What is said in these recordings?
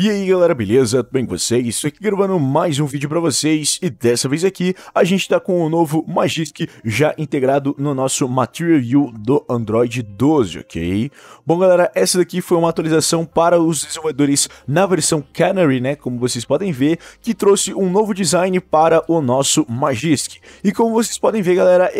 E aí galera, beleza? Tudo bem com vocês? Estou aqui gravando mais um vídeo para vocês e dessa vez aqui a gente está com o novo Magisk já integrado no nosso Material U do Android 12, ok? Bom galera, essa daqui foi uma atualização para os desenvolvedores na versão Canary, né? Como vocês podem ver, que trouxe um novo design para o nosso Magisk. E como vocês podem ver galera,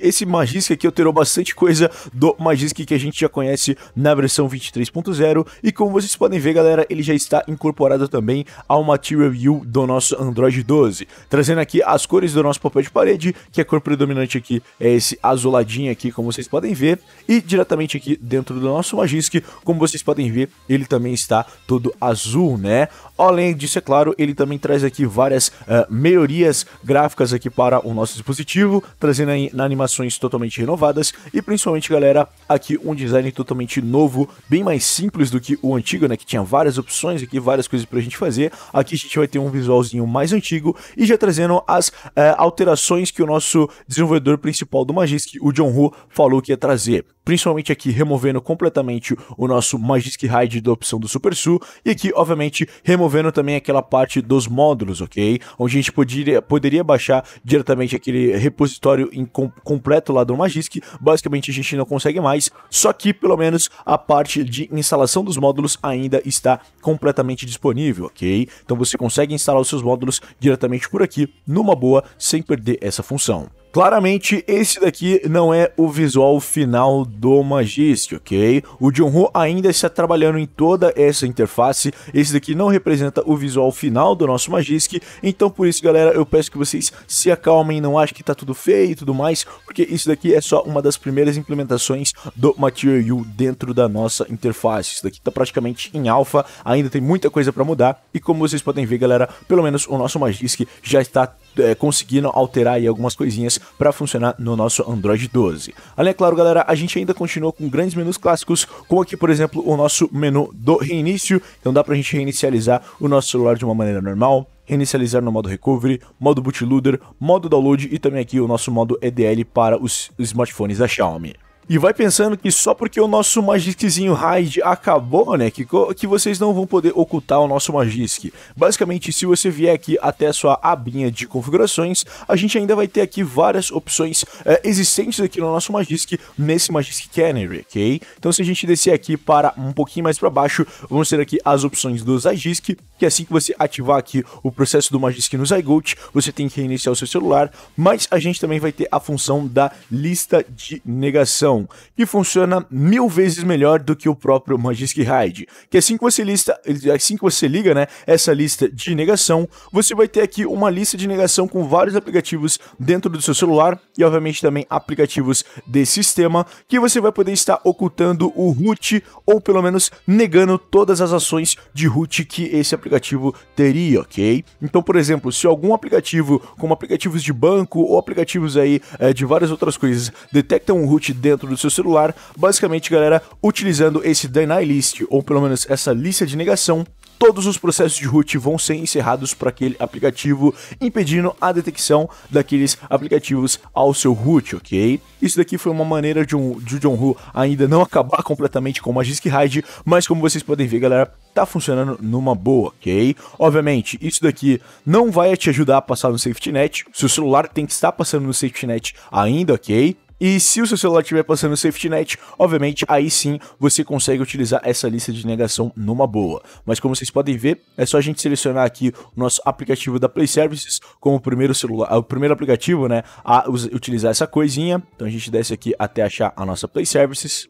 esse Magisk aqui alterou bastante coisa do Magisk que a gente já conhece na versão 23.0 e como vocês podem ver galera, ele já está incorporada também ao Material U do nosso Android 12, trazendo aqui as cores do nosso papel de parede, que é a cor predominante aqui é esse azuladinho aqui, como vocês podem ver, e diretamente aqui dentro do nosso Magisk, como vocês podem ver, ele também está todo azul, né? Além disso, é claro, ele também traz aqui várias uh, melhorias gráficas aqui para o nosso dispositivo, trazendo aí animações totalmente renovadas e principalmente, galera, aqui um design totalmente novo, bem mais simples do que o antigo, né, que tinha várias opções aqui várias coisas pra gente fazer. Aqui a gente vai ter um visualzinho mais antigo e já trazendo as é, alterações que o nosso desenvolvedor principal do Magisk, o John Hu, falou que ia trazer. Principalmente aqui removendo completamente o nosso Magisk Hide da opção do Super Su e aqui, obviamente, removendo também aquela parte dos módulos, ok? Onde a gente poderia, poderia baixar diretamente aquele repositório com, completo lá do Magisk. Basicamente a gente não consegue mais, só que pelo menos a parte de instalação dos módulos ainda está completamente diretamente disponível, ok? Então você consegue instalar os seus módulos diretamente por aqui, numa boa, sem perder essa função. Claramente, esse daqui não é o visual final do Magisk, ok? O Junho ainda está trabalhando em toda essa interface, esse daqui não representa o visual final do nosso Magisk, então por isso, galera, eu peço que vocês se acalmem, não achem que tá tudo feio e tudo mais, porque isso daqui é só uma das primeiras implementações do Material U dentro da nossa interface. Isso daqui tá praticamente em alfa, ainda tem muita coisa para mudar, e como vocês podem ver, galera, pelo menos o nosso Magisk já está é, conseguindo alterar aí algumas coisinhas para funcionar no nosso Android 12. Além, é claro, galera, a gente ainda continua com grandes menus clássicos, como aqui, por exemplo, o nosso menu do reinício. Então dá para a gente reinicializar o nosso celular de uma maneira normal, reinicializar no modo recovery, modo bootloader, modo download e também aqui o nosso modo EDL para os smartphones da Xiaomi. E vai pensando que só porque o nosso Magiczinho Raid acabou, né? Que, que vocês não vão poder ocultar o nosso Magisk. Basicamente, se você vier aqui até a sua abinha de configurações, a gente ainda vai ter aqui várias opções é, existentes aqui no nosso Magisk, nesse Magisk Canary, ok? Então se a gente descer aqui para um pouquinho mais para baixo, vamos ter aqui as opções do Zygisk, que assim que você ativar aqui o processo do Magisk no Zygote, você tem que reiniciar o seu celular, mas a gente também vai ter a função da lista de negação que funciona mil vezes melhor do que o próprio Magisk Hide. Que assim que você lista, assim que você liga, né, essa lista de negação, você vai ter aqui uma lista de negação com vários aplicativos dentro do seu celular e obviamente também aplicativos desse sistema que você vai poder estar ocultando o root ou pelo menos negando todas as ações de root que esse aplicativo teria, ok? Então, por exemplo, se algum aplicativo, como aplicativos de banco ou aplicativos aí é, de várias outras coisas, detectam um root dentro dentro do seu celular, basicamente, galera, utilizando esse deny list, ou pelo menos essa lista de negação, todos os processos de root vão ser encerrados para aquele aplicativo, impedindo a detecção daqueles aplicativos ao seu root, ok? Isso daqui foi uma maneira de, um, de John Woo ainda não acabar completamente com o Magisk Hide, mas como vocês podem ver, galera, tá funcionando numa boa, ok? Obviamente, isso daqui não vai te ajudar a passar no Safety Net, seu celular tem que estar passando no Safety Net ainda, ok? E se o seu celular estiver passando o safety net, obviamente aí sim você consegue utilizar essa lista de negação numa boa. Mas como vocês podem ver, é só a gente selecionar aqui o nosso aplicativo da Play Services como o primeiro celular, ah, o primeiro aplicativo, né, a utilizar essa coisinha. Então a gente desce aqui até achar a nossa Play Services.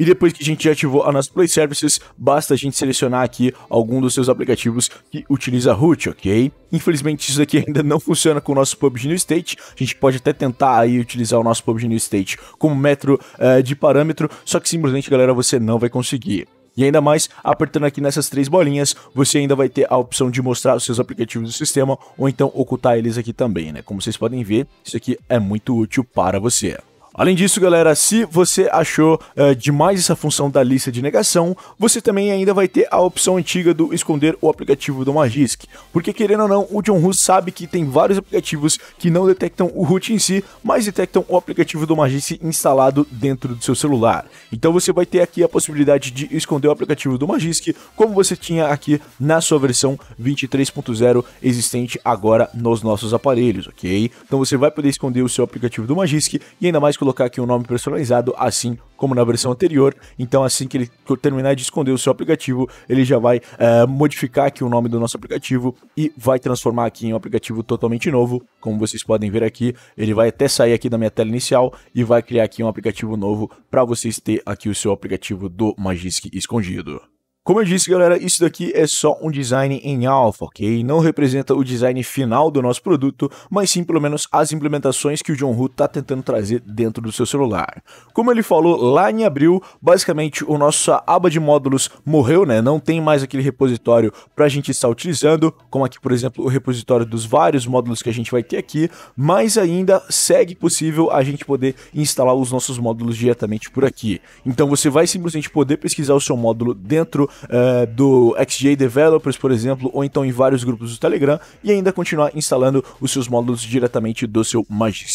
E depois que a gente já ativou a nossa Play Services, basta a gente selecionar aqui algum dos seus aplicativos que utiliza root, ok? Infelizmente isso aqui ainda não funciona com o nosso PUBG New State, a gente pode até tentar aí utilizar o nosso PUBG New State como metro eh, de parâmetro, só que simplesmente, galera, você não vai conseguir. E ainda mais, apertando aqui nessas três bolinhas, você ainda vai ter a opção de mostrar os seus aplicativos do sistema ou então ocultar eles aqui também, né? Como vocês podem ver, isso aqui é muito útil para você. Além disso, galera, se você achou uh, demais essa função da lista de negação, você também ainda vai ter a opção antiga do esconder o aplicativo do Magisk. Porque, querendo ou não, o John Hu sabe que tem vários aplicativos que não detectam o root em si, mas detectam o aplicativo do Magisk instalado dentro do seu celular. Então você vai ter aqui a possibilidade de esconder o aplicativo do Magisk, como você tinha aqui na sua versão 23.0 existente agora nos nossos aparelhos, ok? Então você vai poder esconder o seu aplicativo do Magisk e ainda mais colocar aqui um nome personalizado, assim como na versão anterior. Então, assim que ele terminar de esconder o seu aplicativo, ele já vai é, modificar aqui o nome do nosso aplicativo e vai transformar aqui em um aplicativo totalmente novo. Como vocês podem ver aqui, ele vai até sair aqui da minha tela inicial e vai criar aqui um aplicativo novo para vocês ter aqui o seu aplicativo do Magisk escondido. Como eu disse, galera, isso daqui é só um design em alpha, ok? Não representa o design final do nosso produto, mas sim pelo menos as implementações que o John Hu está tentando trazer dentro do seu celular. Como ele falou lá em abril, basicamente o nossa aba de módulos morreu, né? Não tem mais aquele repositório para a gente estar utilizando, como aqui, por exemplo, o repositório dos vários módulos que a gente vai ter aqui, mas ainda segue possível a gente poder instalar os nossos módulos diretamente por aqui. Então você vai simplesmente poder pesquisar o seu módulo dentro uh, do XJ Developers, por exemplo, ou então em vários grupos do Telegram, e ainda continuar instalando os seus módulos diretamente do seu Magic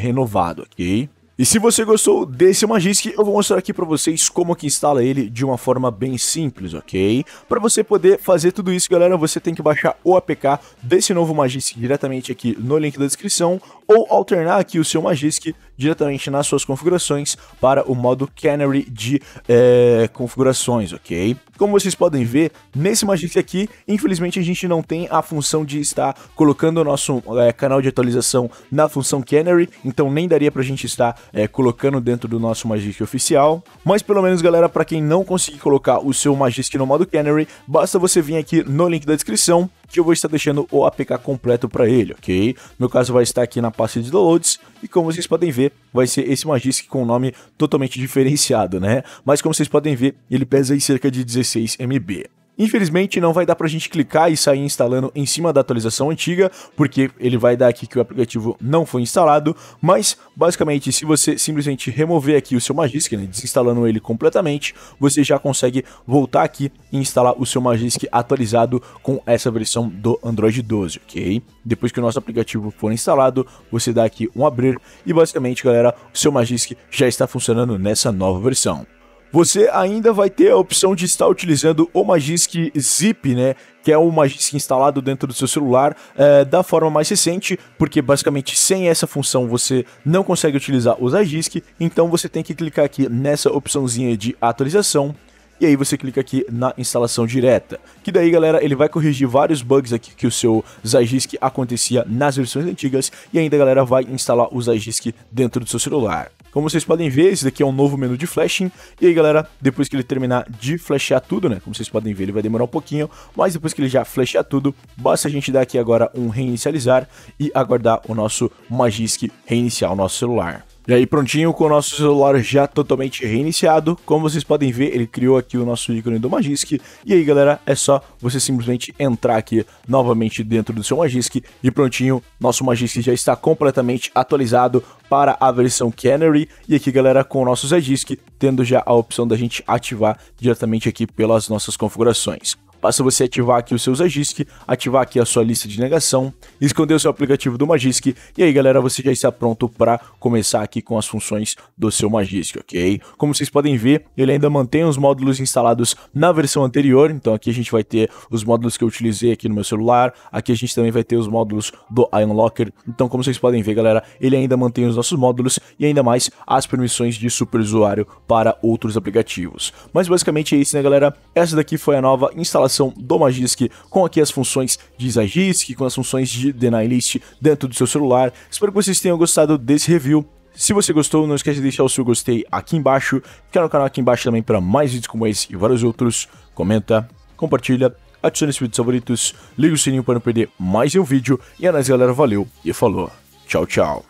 renovado, ok? E se você gostou desse Magisk, eu vou mostrar aqui para vocês como que instala ele de uma forma bem simples, ok? Para você poder fazer tudo isso, galera, você tem que baixar o APK desse novo Magisk diretamente aqui no link da descrição, ou alternar aqui o seu Magisk diretamente nas suas configurações para o modo Canary de é, configurações, ok? Como vocês podem ver, nesse Magisk aqui, infelizmente a gente não tem a função de estar colocando o nosso é, canal de atualização na função Canary, então nem daria pra gente estar é, colocando dentro do nosso Magisk oficial. Mas pelo menos, galera, para quem não conseguir colocar o seu Magisk no modo Canary, basta você vir aqui no link da descrição que eu vou estar deixando o APK completo para ele, ok? No caso vai estar aqui na pasta de downloads e como vocês podem ver, vai ser esse Magisk com um nome totalmente diferenciado, né? Mas como vocês podem ver, ele pesa aí cerca de 16 MB. Infelizmente não vai dar pra gente clicar e sair instalando em cima da atualização antiga, porque ele vai dar aqui que o aplicativo não foi instalado, mas basicamente se você simplesmente remover aqui o seu Magisk, né, desinstalando ele completamente, você já consegue voltar aqui e instalar o seu Magisk atualizado com essa versão do Android 12, ok? Depois que o nosso aplicativo for instalado, você dá aqui um abrir e basicamente, galera, o seu Magisk já está funcionando nessa nova versão você ainda vai ter a opção de estar utilizando o Magisk Zip, né? Que é o Magisk instalado dentro do seu celular é, da forma mais recente, porque basicamente sem essa função você não consegue utilizar o Agisk, então você tem que clicar aqui nessa opçãozinha de atualização e aí você clica aqui na instalação direta. Que daí, galera, ele vai corrigir vários bugs aqui que o seu Zagisk acontecia nas versões antigas e ainda, galera, vai instalar o Zagisk dentro do seu celular. Como vocês podem ver, esse daqui é um novo menu de flashing. E aí, galera, depois que ele terminar de flashear tudo, né? Como vocês podem ver, ele vai demorar um pouquinho, mas depois que ele já flashear tudo, basta a gente dar aqui agora um reinicializar e aguardar o nosso Magisk reiniciar o nosso celular. E aí prontinho com o nosso celular já totalmente reiniciado. Como vocês podem ver, ele criou aqui o nosso ícone do Magisk. E aí galera, é só você simplesmente entrar aqui novamente dentro do seu Magisk e prontinho, nosso Magisk já está completamente atualizado para a versão Canary. E aqui galera, com o nosso Zedisk, tendo já a opção da gente ativar diretamente aqui pelas nossas configurações. Basta você ativar aqui o seu Zagisk, ativar aqui a sua lista de negação, esconder o seu aplicativo do Magisk, e aí galera, você já está pronto para começar aqui com as funções do seu Magisk, ok? Como vocês podem ver, ele ainda mantém os módulos instalados na versão anterior, então aqui a gente vai ter os módulos que eu utilizei aqui no meu celular, aqui a gente também vai ter os módulos do Unlocker, então como vocês podem ver galera, ele ainda mantém os nossos módulos e ainda mais as permissões de super usuário para outros aplicativos. Mas basicamente é isso né galera, essa daqui foi a nova instalação do Magisk com aqui as funções de Isagisk, com as funções de Denylist dentro do seu celular. Espero que vocês tenham gostado desse review. Se você gostou, não esquece de deixar o seu gostei aqui embaixo. Fica é no canal aqui embaixo também para mais vídeos como esse e vários outros. Comenta, compartilha, adicione os vídeos favoritos, liga o sininho para não perder mais um vídeo. E é nóis, galera. Valeu e falou. Tchau, tchau.